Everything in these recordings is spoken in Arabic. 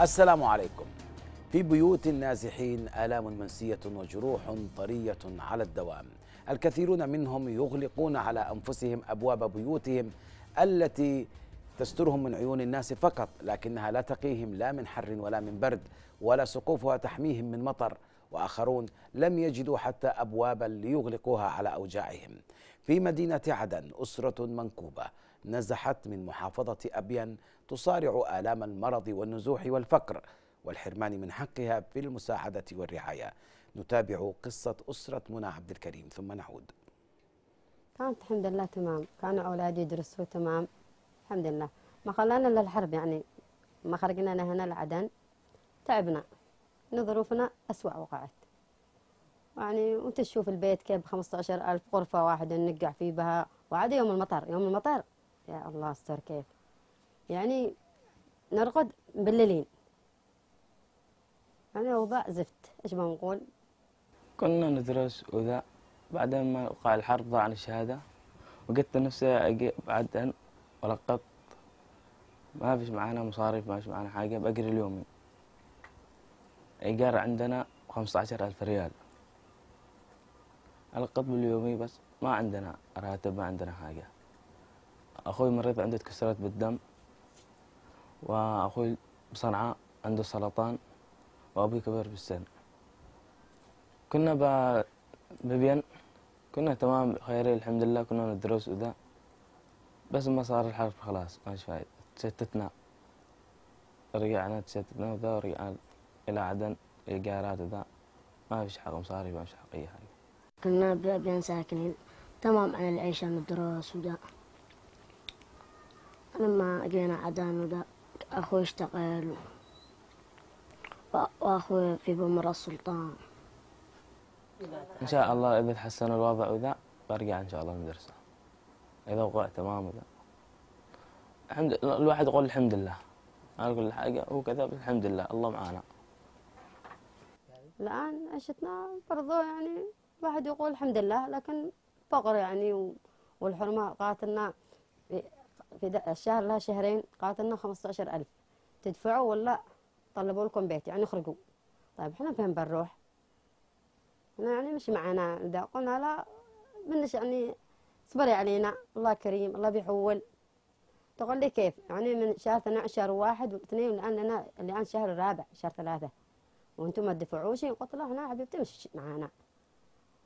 السلام عليكم في بيوت النازحين آلام منسية وجروح طرية على الدوام الكثيرون منهم يغلقون على أنفسهم أبواب بيوتهم التي تسترهم من عيون الناس فقط لكنها لا تقيهم لا من حر ولا من برد ولا سقوفها تحميهم من مطر واخرون لم يجدوا حتى ابوابا ليغلقوها على اوجاعهم. في مدينه عدن اسره منكوبه نزحت من محافظة أبين تصارع آلام المرض والنزوح والفقر والحرمان من حقها في المساعدة والرعاية نتابع قصة أسرة منى عبد الكريم ثم نعود كانت الحمد لله تمام كانوا أولادي يدرسوا تمام الحمد لله ما خلانا إلا الحرب يعني ما خرجنا هنا لعدن تعبنا ظروفنا أسوأ وقعت يعني وانت تشوف البيت كيف 15000 غرفة واحدة نقع فيه بها وعاد يوم المطر يوم المطر يا الله استر كيف يعني نرقد مبللين يعني أوضاع زفت إيش بنقول كنا ندرس وذا بعدين ما وقع الحرب ضاع عن الشهادة وقلت نفسي بعدين ولقطت ما فيش معانا مصاريف ما فيش معانا حاجة بأجري اليومي إيجار عندنا خمسة عشر ألف ريال القطب اليومي بس ما عندنا راتب ما عندنا حاجة أخوي مريض عنده تكسرات بالدم وأخوي بصنعاء عنده سرطان وأبوي كبير بالسن كنا ببين كنا تمام خيري الحمد لله كنا ندرس وذا بس ما صار الحرب خلاص ما فايد تشتتنا رجعنا تشتتنا وذا ورجعنا إلى عدن إيجارات وذا ما فيش حق مصاري ما فيش حق أي حاجة كنا ببين ساكنين تمام على العيشة ندرس وذا لما جينا عدانا ده أخوي اشتغل وأخوي في بمر السلطان إن شاء الله إذا تحسن الوضع وذا برجع إن شاء الله المدرسة إذا وقع تمام وذا الحمد الواحد يقول الحمد لله أنا أقول الحاجة هو كذا الحمد لله الله معانا الآن عشتنا برضو يعني الواحد يقول الحمد لله لكن فقر يعني والحرمة قاتلنا في الشهر لها شهرين قاتلنا 15000 تدفعوا ولا طلبوا لكم بيت يعني اخرجوا طيب احنا فين بنروح احنا يعني مش معنا ده قلنا لا منش يعني اصبري علينا الله كريم الله بيحول تقول لي كيف يعني من شهر 12 شهر واحد واثنين الان انا الان شهر رابع شهر ثلاثة وانتم ما تدفعوش قلت له هنا حبيبتي مش معانا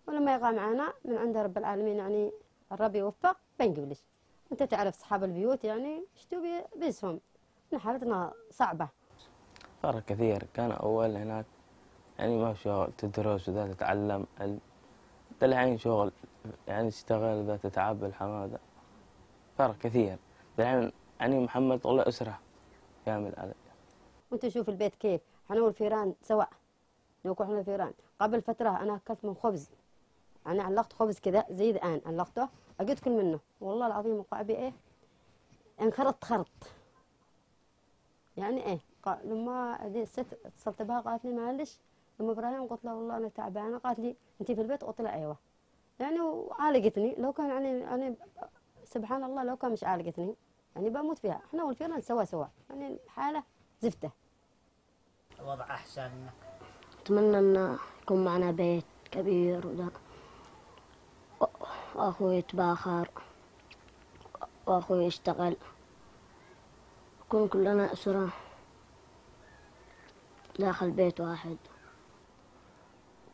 ولما يقع معانا من عند رب العالمين يعني الرب يوفق بنجيب انت تعرف اصحاب البيوت يعني يشتوا احنا حالتنا صعبه فرق كثير كان اول هناك يعني ما شغل تدرس وذا تتعلم دلعين شغل يعني تشتغل ذا تتعب بالحماده فرق كثير دلعين يعني محمد والله اسره كامل علي وانت شوف البيت كيف احنا والفيران سواء نكون احنا الفيران قبل فتره انا اكلت من خبز انا علقت خبز كذا زي الان علقته اجيت كل منه والله العظيم بي ايه انخرط خرط يعني ايه لما الست اتصلت بها قالت لي معلش لما ابراهيم قلت لها والله انا تعبانه قالت لي انت في البيت قلت لها ايوه يعني وعالجتني لو كان يعني انا سبحان الله لو كان مش عالجتني يعني بموت فيها احنا والفيران سوا سوا يعني الحاله زفته الوضع احسن اتمنى ان يكون معنا بيت كبير وده وأخوي يتباخر وأخوي يشتغل نكون كلنا أسرة داخل بيت واحد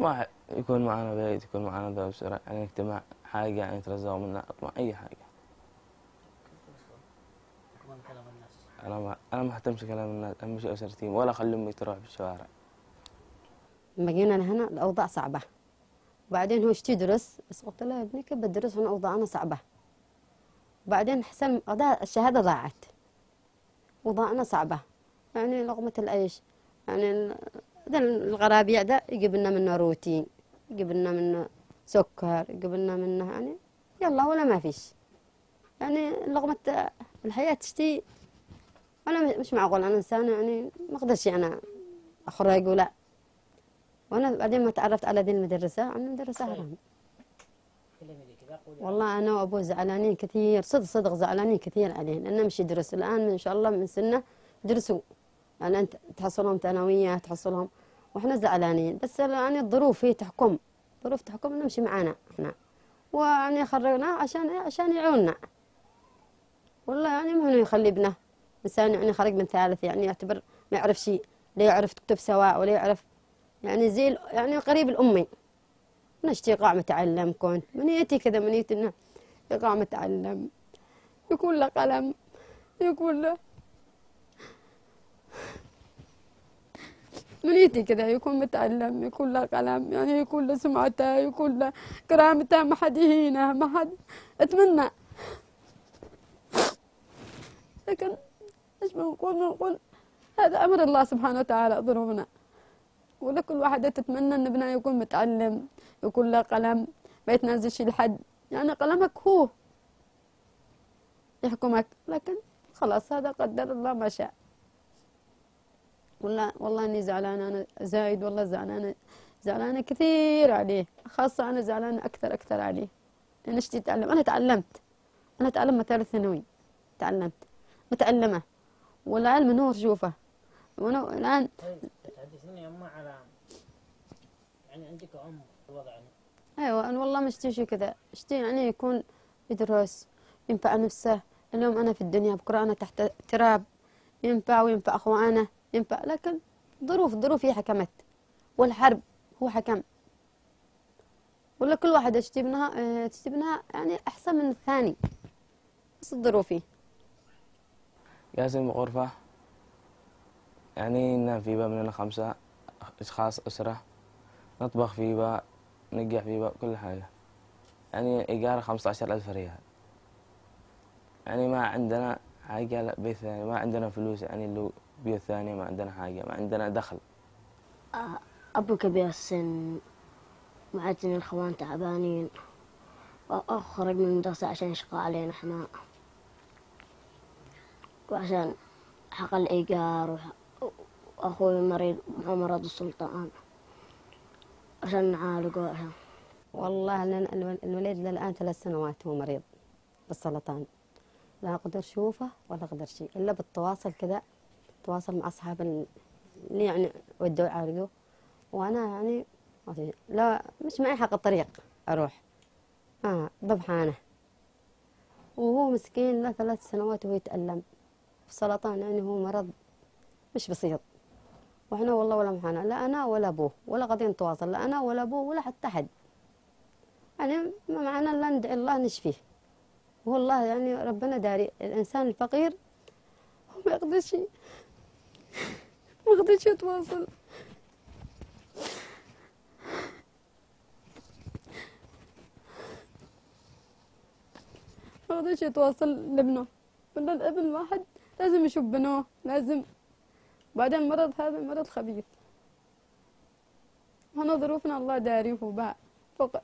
ما يكون معنا بيت يكون معنا ذا أسرة يعني اجتماع حاجة يعني ترزقوا منا أطمع أي حاجة أنا ما أنا ما أهتمش كلام الناس أهم شيء أسرتي ولا أخلي أمي تروح الشوارع لما جينا هنا الأوضاع صعبة وبعدين هو ايش تدرس بس قلت له يا ابني كيف بدرس هنا اوضاعنا صعبه وبعدين حسن الشهاده ضاعت اوضاعنا صعبه يعني لقمه العيش يعني الغرابيع ده يجيب لنا منه روتين يجيب لنا منه سكر يجيب لنا منه يعني يلا ولا ما فيش يعني لقمة الحياة تشتي أنا مش معقول أنا إنسانة يعني ما أقدرش أنا أخرج ولا وانا بعدين ما تعرفت على ذي المدرسه عن المدرسه هرم والله انا وابوه زعلانين كثير صدق صدق زعلانين كثير عليه لانه مش يدرس الان ان شاء الله من سنه درسوا الان يعني تحصلهم ثانويه تحصلهم واحنا زعلانين بس يعني الظروف هي تحكم ظروف تحكم نمشي معانا احنا ويعني خرجناه عشان عشان يعوننا والله يعني ما هو يخلي ابنه انسان يعني خرج من ثالث يعني يعتبر ما يعرف شيء لا يعرف تكتب سواء ولا يعرف يعني زي يعني قريب الأمي أنا أشتي قام أتعلم كون منيتي كذا منيت إنه قاعد أتعلم يكون له قلم يكون له منيتي كذا يكون متعلم يكون له قلم يعني يكون له سمعته يكون له كرامته ما حد يهينه ما حد أتمنى لكن ايش بنقول بنقول هذا امر الله سبحانه وتعالى ظروفنا ولكل واحدة تتمنى أن ابنها يكون متعلم يكون له قلم ما يتنازلش لحد يعني قلمك هو يحكمك لكن خلاص هذا قدر الله ما شاء والله والله اني زعلانه انا زايد والله زعلانه زعلانه كثير عليه خاصه انا زعلانه اكثر اكثر عليه انا شتي اتعلم انا تعلمت انا تعلمت ثالث ثانوي تعلمت متعلمه والعلم نور شوفه وانا الان طيب. يعني أمه على يعني عندك أم الوضع يعني. أيوة أنا والله ما اشتي كذا اشتي يعني يكون يدرس ينفع نفسه اليوم أنا في الدنيا بكرة أنا تحت تراب ينفع وينفع أخوانه ينفع لكن ظروف ظروف هي حكمت والحرب هو حكم ولا كل واحد اشتي ابنها إيه، تشتي ابنها يعني أحسن من الثاني بس الظروف جالسين بغرفة يعني إن في باب لنا خمسة أشخاص أسرة نطبخ في بقى نقع في بقى كل حاجة يعني إيجار خمسة عشر ألف ريال يعني ما عندنا حاجة لا بيت ثاني ما عندنا فلوس يعني لو بيوت ثانية ما عندنا حاجة ما عندنا دخل آه، أبو كبير السن وعدتني الخوان تعبانين وأخرج من المدرسة عشان يشقى علينا إحنا وعشان حق الإيجار وأخوي مريض مرض السلطان عشان نعالجه والله الوليد للآن ثلاث سنوات هو مريض بالسرطان لا أقدر أشوفه ولا أقدر شيء إلا بالتواصل كذا تواصل مع أصحاب اللي يعني ودوا يعالجوه وأنا يعني لا مش معي حق الطريق أروح آه ضبحانة وهو مسكين له ثلاث سنوات وهو يتألم السرطان يعني هو مرض مش بسيط وإحنا والله ولا معانا لا أنا ولا أبوه ولا غادي نتواصل لا أنا ولا أبوه ولا حتى حد يعني ما معنا إلا ندعي الله نشفيه والله يعني ربنا داري الإنسان الفقير ما يقدرش ما يقدرش يتواصل ما يقدرش يتواصل لابنه ولا الابن واحد لازم يشوف بنوه لازم وبعدين مرض هذا مرض خبيث هنا ظروفنا الله داريه بقى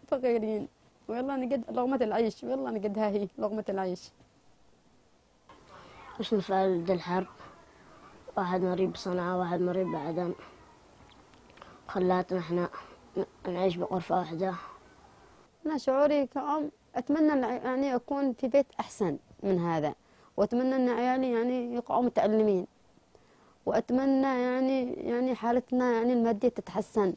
فقيرين ويلا نقد لغمة العيش ويلا نقدها هي لغمة العيش وش نفعل فالد الحرب واحد مريض بصنعاء واحد مريض بعدن خلاتنا احنا نعيش بغرفة واحدة أنا شعوري كأم أتمنى يعني أكون في بيت أحسن من هذا وأتمنى أن عيالي يعني يقعوا متعلمين واتمنى يعني يعني حالتنا يعني الماديه تتحسن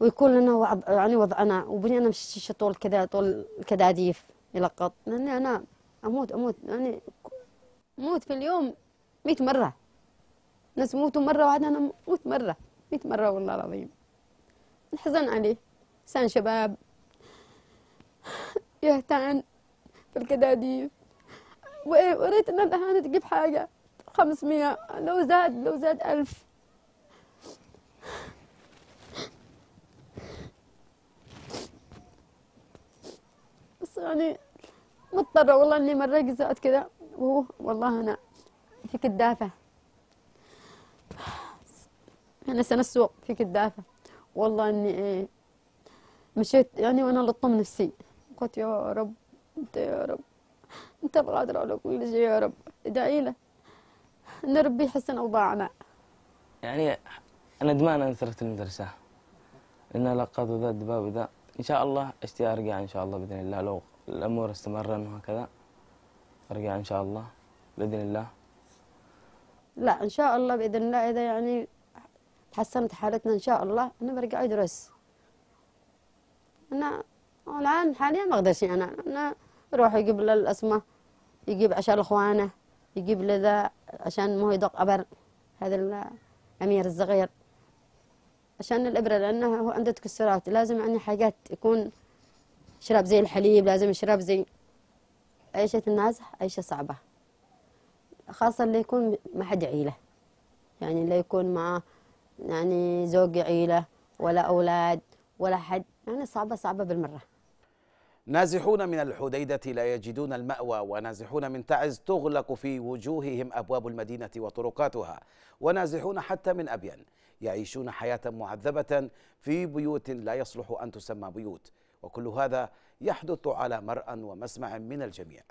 ويكون لنا وضع يعني وضعنا وبني انا مش طول كذا طول الكداديف يلقط لاني انا اموت اموت يعني موت في اليوم 100 مره ناس موتوا مره واحده انا موت مره 100 مره والله العظيم نحزن عليه انسان شباب يهتان في الكداديف وريت ان الاهانه تجيب حاجه 500 لو زاد لو زاد 1000 بس يعني مضطرة والله إني مرة قزعت كذا وهو والله أنا فيك الدافع أنا سنة السوق فيك الدافع والله إني إيه مشيت يعني وأنا لطم نفسي قلت يا رب أنت يا رب أنت بغادر على كل شيء يا رب ادعي له نربي ربي يحسن اوضاعنا يعني انا ندمان ان تركت المدرسه لان لقد ذا الدباب ذا ان شاء الله اشتي ارجع ان شاء الله باذن الله لو الامور استمرن وهكذا ارجع ان شاء الله باذن الله لا ان شاء الله باذن الله اذا يعني تحسنت حالتنا ان شاء الله انا برجع ادرس انا الان حاليا ما اقدرش انا انا روحي قبل الاسمه يجيب عشاء لاخوانه يجيب لي ذا عشان ما هو يدق أبر هذا الأمير الصغير عشان الإبرة لأنها هو عنده تكسرات لازم عندي حاجات يكون شراب زي الحليب لازم شراب زي عيشة الناس عيشة صعبة خاصة اللي يكون ما حد عيلة يعني اللي يكون مع يعني زوج عيلة ولا أولاد ولا حد يعني صعبة صعبة بالمرة نازحون من الحديدة لا يجدون المأوى ونازحون من تعز تغلق في وجوههم أبواب المدينة وطرقاتها ونازحون حتى من أبين يعيشون حياة معذبة في بيوت لا يصلح أن تسمى بيوت وكل هذا يحدث على مرأى ومسمع من الجميع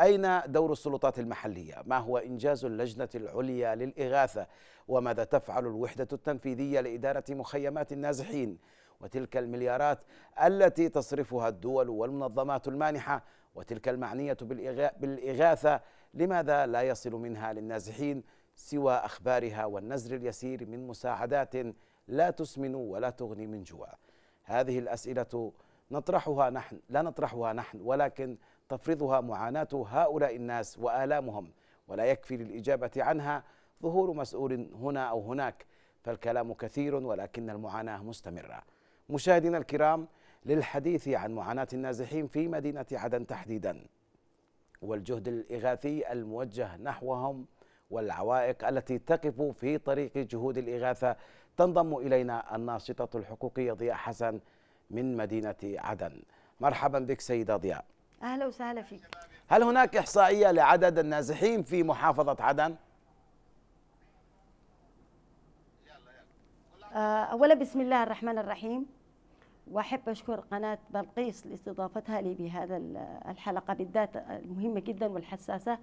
أين دور السلطات المحلية؟ ما هو إنجاز اللجنة العليا للإغاثة؟ وماذا تفعل الوحدة التنفيذية لإدارة مخيمات النازحين؟ وتلك المليارات التي تصرفها الدول والمنظمات المانحه وتلك المعنيه بالاغاثه لماذا لا يصل منها للنازحين سوى اخبارها والنزر اليسير من مساعدات لا تسمن ولا تغني من جوع هذه الاسئله نطرحها نحن لا نطرحها نحن ولكن تفرضها معاناه هؤلاء الناس والامهم ولا يكفي للاجابه عنها ظهور مسؤول هنا او هناك فالكلام كثير ولكن المعاناه مستمره مشاهدينا الكرام للحديث عن معاناة النازحين في مدينة عدن تحديدا والجهد الإغاثي الموجه نحوهم والعوائق التي تقف في طريق جهود الإغاثة تنضم إلينا الناشطة الحقوقية ضياء حسن من مدينة عدن مرحبا بك سيدة ضياء أهلا وسهلا فيك هل هناك إحصائية لعدد النازحين في محافظة عدن؟ آه، أولا بسم الله الرحمن الرحيم وأحب أشكر قناة بلقيس لاستضافتها لي بهذا الحلقة بالذات المهمة جدا والحساسة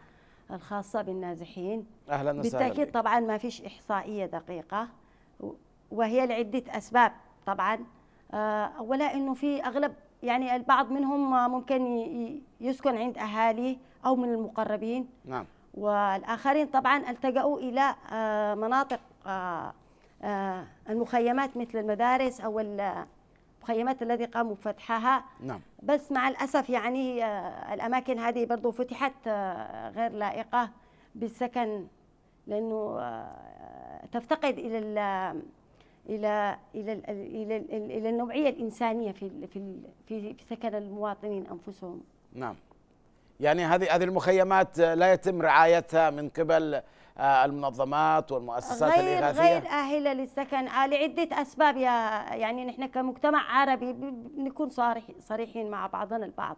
الخاصة بالنازحين أهلا وسهلا بالتأكيد طبعا ما فيش إحصائية دقيقة وهي لعدة أسباب طبعا آه، أولا أنه في أغلب يعني البعض منهم ممكن يسكن عند أهاليه أو من المقربين نعم والآخرين طبعا التجأوا إلى آه، مناطق آه، المخيمات مثل المدارس أو المخيمات الذي قاموا بفتحها نعم. بس مع الأسف يعني آه، الأماكن هذه برضو فتحت آه، غير لائقة بالسكن لأنه تفتقد إلى إلى إلى إلى إلى النوعية الإنسانية في في في سكن المواطنين أنفسهم. نعم. يعني هذه هذه المخيمات لا يتم رعايتها من قبل آه، المنظمات والمؤسسات غير الإغاثية غير آهلة للسكن آه، لعدة أسباب يا يعني نحن كمجتمع عربي بنكون صارح صريحين مع بعضنا البعض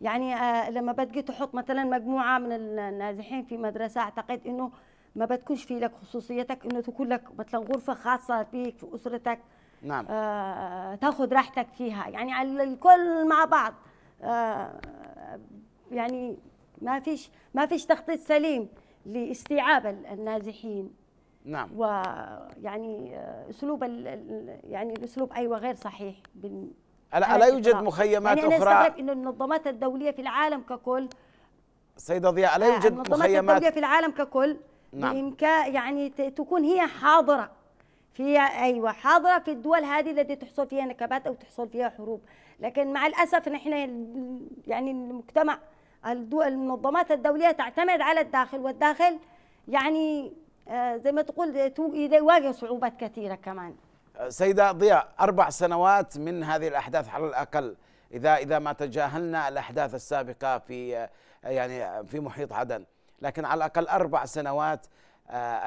يعني آه، لما بتجي تحط مثلا مجموعة من النازحين في مدرسة أعتقد أنه ما بتكونش في لك خصوصيتك أنه تكون لك مثلا غرفة خاصة فيك في أسرتك نعم آه تاخذ راحتك فيها يعني على الكل مع بعض آه يعني ما فيش ما فيش تخطيط سليم لاستيعاب النازحين نعم ويعني آه، اسلوب يعني الاسلوب ايوه غير صحيح الا لا يوجد مخيمات يعني أنا اخرى يعني انه المنظمات الدوليه في العالم ككل سيدة ضياء الا آه، يوجد مخيمات المنظمات الدوليه في العالم ككل نعم يعني تكون هي حاضره في ايوه حاضره في الدول هذه التي تحصل فيها نكبات او تحصل فيها حروب لكن مع الاسف نحن يعني المجتمع المنظمات الدوليه تعتمد على الداخل والداخل يعني آه، زي ما تقول يواجه صعوبات كثيره كمان آه، سيده ضياء اربع سنوات من هذه الاحداث على الاقل اذا اذا ما تجاهلنا الاحداث السابقه في آه، يعني في محيط عدن لكن على الاقل اربع سنوات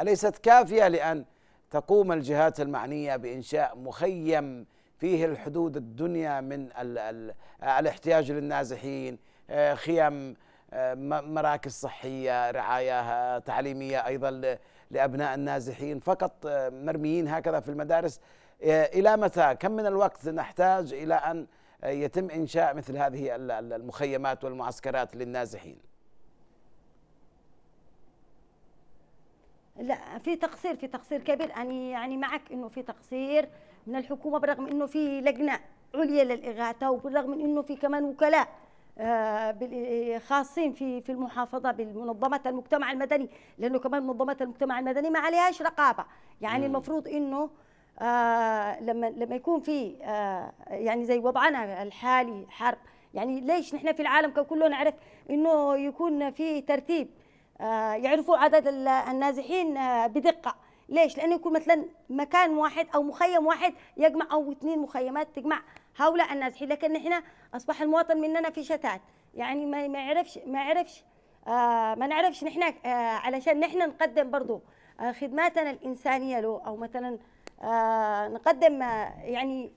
اليست كافيه لان تقوم الجهات المعنيه بانشاء مخيم فيه الحدود الدنيا من الـ الـ الاحتياج للنازحين آه، خيام آه، مراكز صحية رعاية آه، تعليمية أيضا لأبناء النازحين فقط مرميين هكذا في المدارس إلى متى كم من الوقت نحتاج إلى أن يتم إنشاء مثل هذه المخيمات والمعسكرات للنازحين لا في تقصير في تقصير كبير أنا يعني معك إنه في تقصير من الحكومة برغم إنه في لجنة عليا للإغاثة وبالرغم من إنه في كمان وكلاء آه، آه، خاصين في في المحافظه بالمنظمات المجتمع المدني لانه كمان منظمات المجتمع المدني ما عليهاش رقابه يعني المفروض انه آه، لما لما يكون في يعني زي وضعنا الحالي حرب يعني ليش نحن في العالم كله نعرف انه يكون في ترتيب يعرفوا عدد النازحين بدقه ليش لانه يكون مثلا مكان واحد او مخيم واحد يجمع او اثنين مخيمات تجمع هؤلاء الناس لكن احنا اصبح المواطن مننا في شتات يعني ما ما يعرفش ما يعرفش آه ما نعرفش نحن آه علشان نحن نقدم برضو آه خدماتنا الانسانيه له او مثلا آه نقدم آه يعني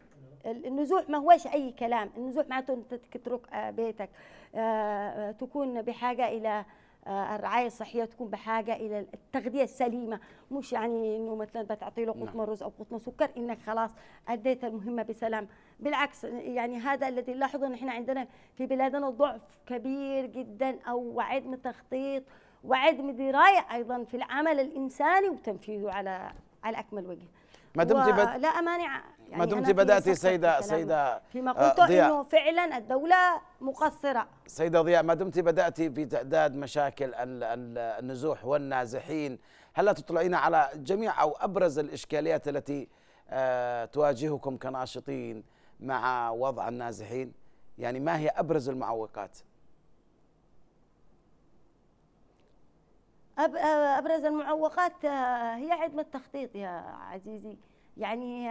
النزوح ما هوش اي كلام النزوح معناته انت تترك آه، بيتك آه، آه، تكون بحاجه الى آه، الرعايه الصحيه تكون بحاجه الى التغذيه السليمه مش يعني انه مثلا بتعطي له قطمه نعم. رز او قطمه سكر انك خلاص اديت المهمه بسلام بالعكس يعني هذا الذي نلاحظه ان احنا عندنا في بلادنا ضعف كبير جدا او عدم تخطيط وعدم درايه ايضا في العمل الانساني وتنفيذه على على اكمل وجه ما دمت و... لا امانع يعني ما دمت بدات سيده سيده فيما آه، قلت انه فعلا الدوله مقصره سيده ضياء ما دمت بدات في تعداد مشاكل النزوح والنازحين هل تطلعين على جميع او ابرز الاشكاليات التي آه، تواجهكم كناشطين مع وضع النازحين يعني ما هي ابرز المعوقات آه، ابرز المعوقات هي عدم التخطيط يا عزيزي يعني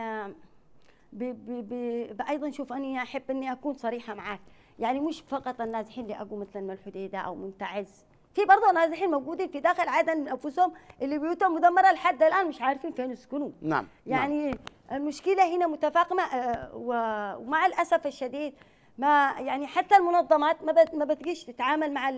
بي ايضا شوف اني احب اني اكون صريحه معك يعني مش فقط النازحين اللي اقوا مثل الحديده او منتعز في برضه نازحين موجودين في داخل عدن انفسهم اللي بيوتهم مدمره لحد الان مش عارفين فين يسكنوا نعم يعني نعم. المشكله هنا متفاقمه آه، ومع الاسف الشديد ما يعني حتى المنظمات ما بتجيش تتعامل مع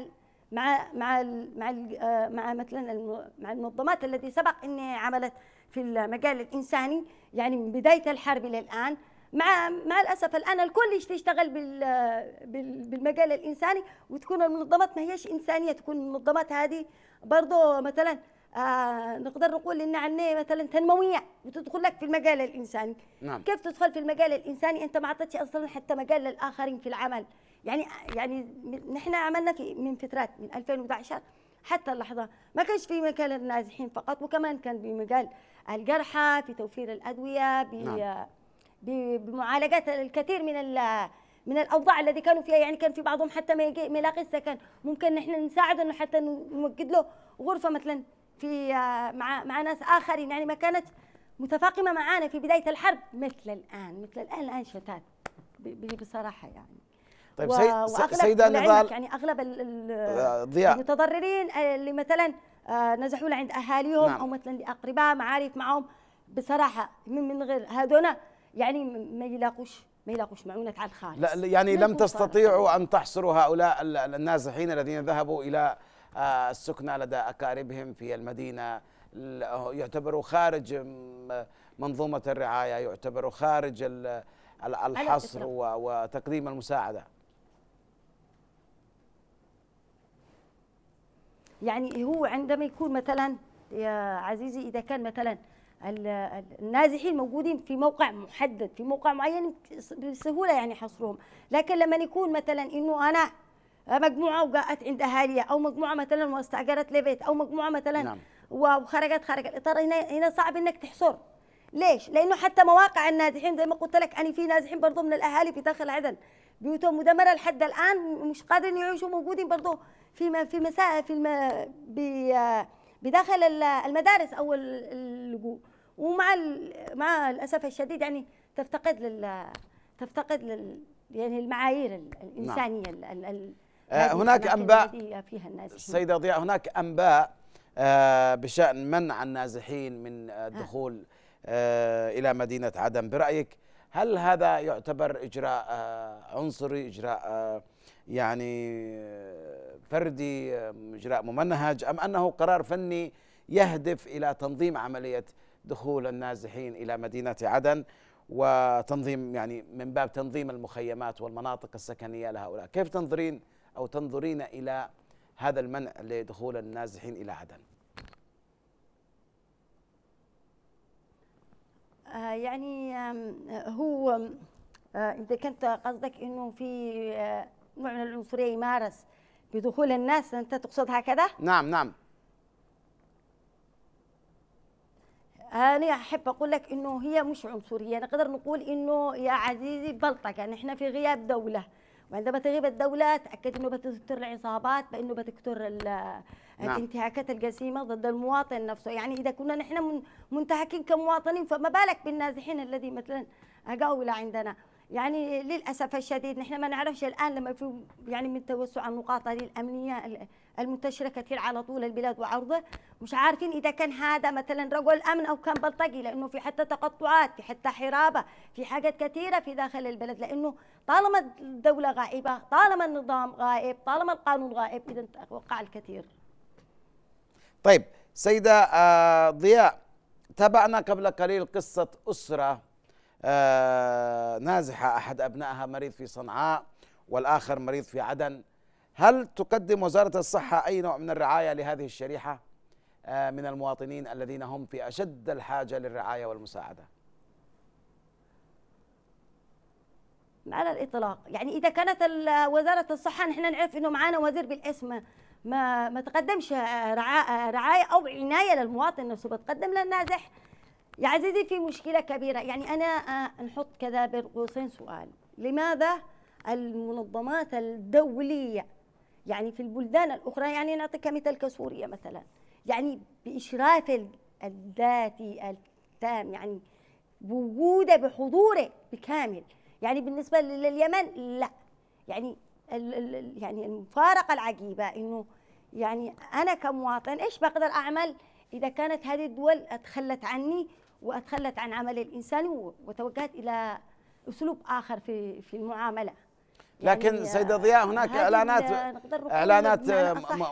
مع مع مع آه، مع مثلا مع المنظمات التي سبق انها عملت في المجال الانساني يعني من بدايه الحرب الى الان مع مع الاسف الان الكل يشتغل آه، بالمجال الانساني وتكون المنظمات ما هيش انسانيه تكون المنظمات هذه برضه مثلا آه نقدر نقول ان عندنا مثلا تنمويه وتدخل لك في المجال الانساني نعم. كيف تدخل في المجال الانساني انت ما اعطيتش اصلا حتى مجال للاخرين في العمل يعني يعني نحن عملنا في من فترات من 2011 حتى اللحظه ما كانش في مجال النازحين فقط وكمان كان بمجال الجرحى في توفير الادويه نعم. بمعالجه الكثير من من الاوضاع الذي كانوا فيها يعني كان في بعضهم حتى ما يلاقي السكن ممكن نحن نساعده انه حتى نوجد له غرفه مثلا في مع مع ناس اخرين يعني ما كانت متفاقمه معانا في بدايه الحرب مثل الان مثل الان الان شتات بصراحه يعني طيب و... واغلب سيدة نضال يعني اغلب آه، المتضررين آه، اللي مثلا آه، نزحوا عند اهاليهم نعم. او مثلا لاقرباء معارف معهم بصراحه من من غير هذونا يعني ما يلاقوش ما يلاقوش معونة على الخارج لا يعني لم تستطيعوا أن تحصروا هؤلاء النازحين الذين ذهبوا إلى السكنة لدى أقاربهم في المدينة يعتبروا خارج منظومة الرعاية يعتبروا خارج الحصر وتقديم المساعدة يعني هو عندما يكون مثلا يا عزيزي اذا كان مثلا النازحين موجودين في موقع محدد في موقع معين بسهوله يعني حصرهم لكن لما يكون مثلا انه انا مجموعه وجاءت عند اهاليها او مجموعه مثلا واستاجرت لبيت او مجموعه مثلا نعم. وخرجت خارج الاطار هنا هنا صعب انك تحصر ليش؟ لانه حتى مواقع النازحين زي ما قلت لك أني في نازحين برضه من الاهالي في داخل عدن بيوتهم مدمره لحد الان مش قادرين يعيشوا موجودين برضه في في مساء في الم... بداخل المدارس او اللجوء ومع ال... مع الاسف الشديد يعني تفتقد لل تفتقد لل يعني المعايير الانسانيه نعم. ال... ال... آه، هناك انباء فيها النازحين سيده ضياء هناك انباء آه، بشان منع النازحين من الدخول آه، الى مدينه عدن برايك هل هذا يعتبر اجراء عنصري اجراء يعني فردي اجراء ممنهج ام انه قرار فني يهدف الى تنظيم عمليه دخول النازحين الى مدينه عدن وتنظيم يعني من باب تنظيم المخيمات والمناطق السكنيه لهؤلاء، كيف تنظرين او تنظرين الى هذا المنع لدخول النازحين الى عدن؟ آه، يعني هو آه، اذا كنت قصدك انه في آه، نوع من العنصريه يمارس بدخول الناس انت تقصدها كده نعم نعم انا احب اقول لك انه هي مش عنصريه نقدر نقول انه يا عزيزي بلطجه يعني احنا في غياب دوله وعندما تغيب الدوله تاكد انه بتكثر العصابات بانه بتكثر نعم. الانتهاكات الجسيمه ضد المواطن نفسه يعني اذا كنا نحن منتهكين كمواطنين فما بالك بالنازحين الذي مثلا أقاولة الى عندنا يعني للاسف الشديد نحن ما نعرفش الان لما في يعني من توسع النقاط هذه الامنيه المنتشره كثير على طول البلاد وعرضه مش عارفين اذا كان هذا مثلا رجل امن او كان بلطجي لانه في حتى تقطعات في حتى حرابه في حاجات كثيره في داخل البلد لانه طالما الدوله غائبه طالما النظام غائب طالما القانون غائب اذا توقع الكثير. طيب سيده آه، ضياء تابعنا قبل قليل قصه اسره آه، نازحة أحد أبنائها مريض في صنعاء والآخر مريض في عدن هل تقدم وزارة الصحة أي نوع من الرعاية لهذه الشريحة آه، من المواطنين الذين هم في أشد الحاجة للرعاية والمساعدة على الإطلاق يعني إذا كانت وزارة الصحة نحن نعرف أنه معنا وزير بالاسم ما ما تقدمش آه، رعاية أو عناية للمواطن نفسه بتقدم للنازح يا عزيزي في مشكله كبيره يعني انا آه، نحط كذا بين قوسين سؤال لماذا المنظمات الدوليه يعني في البلدان الاخرى يعني نعطيك مثال كسوريا مثلا يعني باشراف الذاتي التام يعني بوجوده بحضوره بكامل يعني بالنسبه لليمن لا يعني يعني المفارقه العجيبه انه يعني انا كمواطن ايش بقدر اعمل اذا كانت هذه الدول اتخلت عني واتخلت عن عمل الانسان وتوجهت الى اسلوب اخر في في المعامله يعني لكن يعني سيدة ضياء هناك اعلانات اعلانات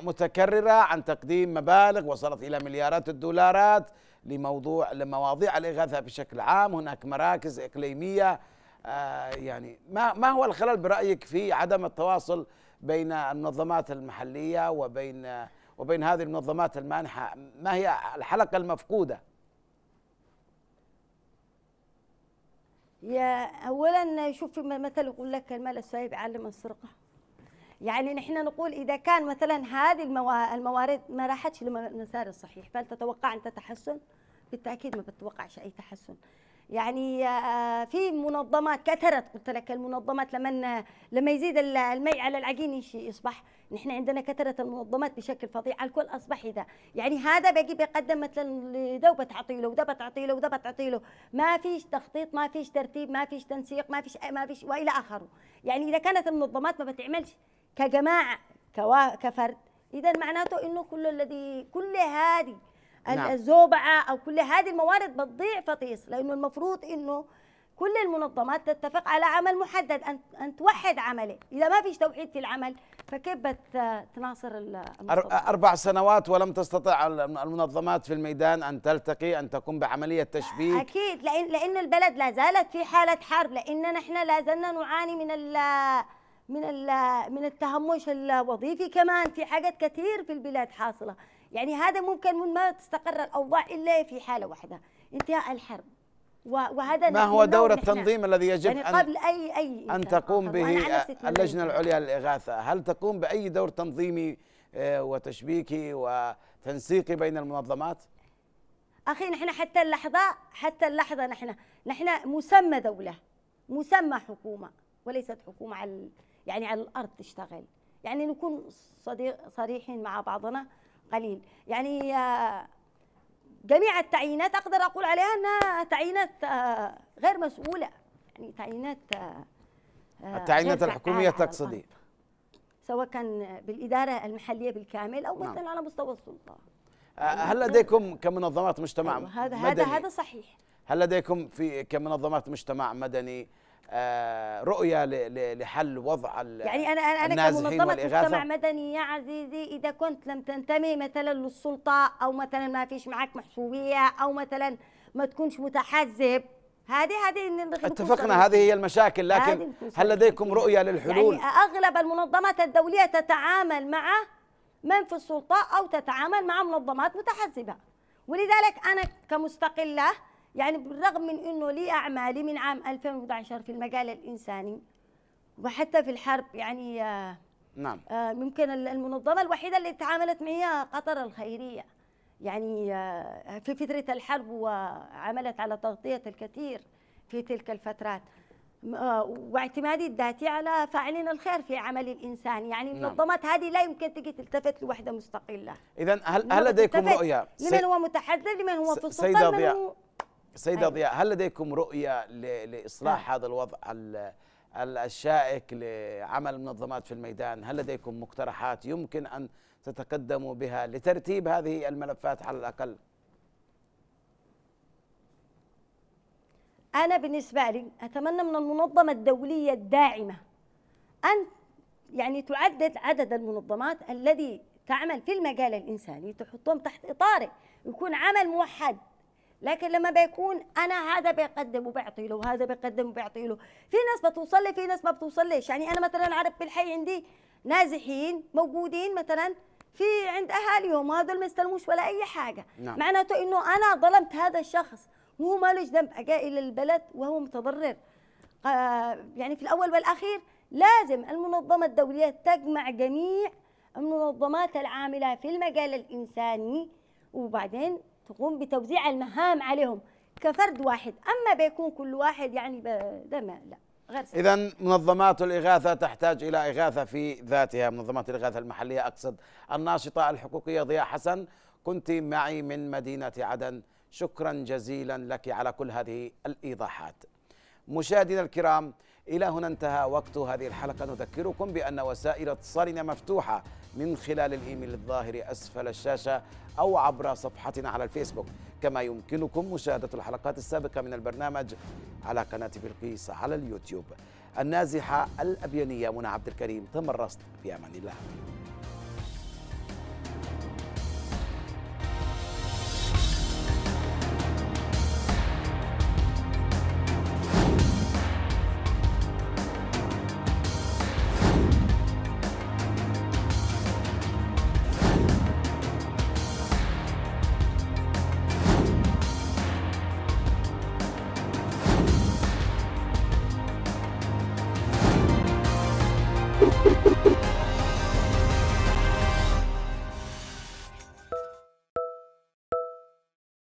متكرره عن تقديم مبالغ وصلت الى مليارات الدولارات لموضوع لمواضيع الاغاثه بشكل عام، هناك مراكز اقليميه آه، يعني ما ما هو الخلل برايك في عدم التواصل بين المنظمات المحليه وبين وبين هذه المنظمات المانحه؟ ما هي الحلقه المفقوده؟ يا اولا شوف مثل يقول لك المال السايب يعلم السرقه يعني نحن نقول اذا كان مثلا هذه الموارد ما راحتش للمسار الصحيح فهل تتوقع ان تحسن؟ بالتاكيد ما بتتوقعش اي تحسن يعني آه، في منظمات كثرت قلت لك المنظمات لما لما يزيد المي على العجين يصبح نحن عندنا كثرة المنظمات بشكل فظيع الكل أصبح إذا يعني هذا باقي بيقدم مثلا ده وبتعطي له وده بتعطي له وده بتعطي له ما فيش تخطيط ما فيش ترتيب ما فيش تنسيق ما فيش ما فيش وإلى آخره يعني إذا كانت المنظمات ما بتعملش كجماعة كفرد إذا معناته إنه كل الذي كل هذه نعم. الزوبعه او كل هذه الموارد بتضيع فطيس لانه المفروض انه كل المنظمات تتفق على عمل محدد ان ان توحد عمله، اذا ما فيش توحيد في العمل فكيف بتناصر المنظمات؟ اربع سنوات ولم تستطع المنظمات في الميدان ان تلتقي ان تقوم بعمليه تشبيك اكيد لان لان البلد لا زالت في حاله حرب لاننا نحن لا زلنا نعاني من ال من من التهمش الوظيفي كمان في حاجات كثير في البلاد حاصله يعني هذا ممكن من ما تستقر الأوضاع إلا في حالة واحدة انتهاء الحرب وهذا ما هو دور التنظيم الذي يجب يعني قبل أن أي أي أن تقوم به اللجنة العليا للإغاثة هل تقوم بأي دور تنظيمي آه، وتشبيكي وتنسيقي بين المنظمات؟ أخي نحن حتى اللحظة حتى اللحظة نحن نحن مسمى دولة مسمى حكومة وليست حكومة على يعني على الأرض تشتغل يعني نكون صديق صريحين مع بعضنا قليل يعني آه، جميع التعيينات أقدر أقول عليها أنها تعيينات آه، غير مسؤولة يعني تعيينات آه، التعيينات الحكومية تقصدي سواء كان بالإدارة المحلية بالكامل أو نعم. مثلا نعم. على مستوى السلطة يعني هل لديكم كمنظمات مجتمع أيوة هذا مدني هذا هذا صحيح هل لديكم في كمنظمات مجتمع مدني آه، رؤيه لحل وضع يعني انا انا كمنظمه مجتمع مدني يا عزيزي اذا كنت لم تنتمي مثلا للسلطه او مثلا ما فيش معك محسوبيه او مثلا ما تكونش متحزب هذه هذه اتفقنا هذه هي المشاكل لكن هل لديكم رؤيه للحلول؟ يعني اغلب المنظمات الدوليه تتعامل مع من في السلطه او تتعامل مع منظمات متحزبه ولذلك انا كمستقله يعني بالرغم من أنه لي أعمالي من عام 2011 في المجال الإنساني وحتى في الحرب يعني آه، نعم ممكن آه، المنظمة الوحيدة اللي تعاملت معي قطر الخيرية يعني آه، في فترة الحرب وعملت على تغطية الكثير في تلك الفترات واعتمادي الذاتي على فاعلين الخير في عمل الانسان يعني نعم. المنظمات نعم. هذه لا يمكن تجي تلتفت لوحده مستقله اذا هل هل لديكم رؤيه لمن هو متحدث لمن هو في السلطه سيده ضياء سيدة أيوة. ضياء هل لديكم رؤية لإصلاح أه. هذا الوضع الشائك لعمل المنظمات في الميدان هل لديكم مقترحات يمكن أن تتقدموا بها لترتيب هذه الملفات على الأقل أنا بالنسبة لي أتمنى من المنظمة الدولية الداعمة أن يعني تعدد عدد المنظمات الذي تعمل في المجال الإنساني تحطهم تحت إطاره يكون عمل موحد لكن لما بيكون انا هذا بيقدم وبعطي له وهذا بيقدم وبيعطي له في ناس بتوصل لي في ناس ما بتوصلش يعني انا مثلا العرب بالحي عندي نازحين موجودين مثلا في عند اهاليهم هذول ما يستلموش ولا اي حاجه نعم. معناته انه انا ظلمت هذا الشخص وهو له ذنب اجى الى البلد وهو متضرر آه يعني في الاول والاخير لازم المنظمه الدوليه تجمع جميع المنظمات العامله في المجال الانساني وبعدين تقوم بتوزيع المهام عليهم كفرد واحد أما بيكون كل واحد يعني ده ما لا غير إذا منظمات الإغاثة تحتاج إلى إغاثة في ذاتها منظمات الإغاثة المحلية أقصد الناشطة الحقوقية ضياء حسن كنت معي من مدينة عدن شكرا جزيلا لك على كل هذه الإيضاحات مشاهدينا الكرام إلى هنا انتهى وقت هذه الحلقة نذكركم بأن وسائل اتصالنا مفتوحة من خلال الإيميل الظاهر أسفل الشاشة أو عبر صفحتنا على الفيسبوك كما يمكنكم مشاهدة الحلقات السابقة من البرنامج على قناة بلقيس على اليوتيوب النازحة الأبيانية منى عبد الكريم تمرست في أمان الله